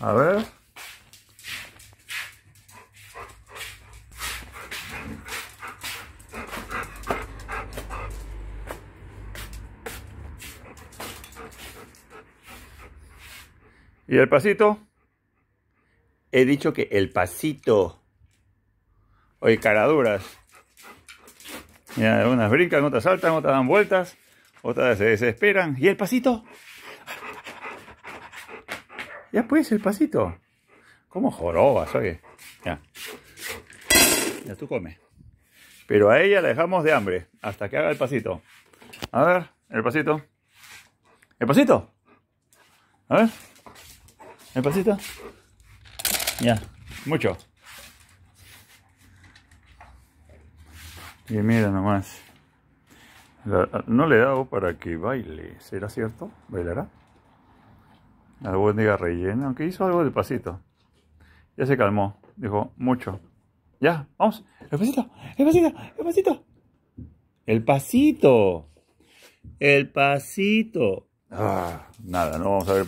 A ver. ¿Y el pasito? He dicho que el pasito. Oye, caraduras. Mira, unas brincan, otras saltan, otras dan vueltas, otras se desesperan. ¿Y el pasito? Ya pues, el pasito. ¿Cómo joroba, oye? Ya. Ya tú comes. Pero a ella la dejamos de hambre hasta que haga el pasito. A ver, el pasito. ¿El pasito? A ver. ¿El pasito? Ya, mucho. Y mira nomás. No le he dado para que baile, ¿será cierto? ¿Bailará? albóndiga rellena, aunque hizo algo del pasito. Ya se calmó, dijo, mucho. Ya, vamos, el pasito, el pasito, el pasito. El pasito. El pasito. Ah, nada, no vamos a ver.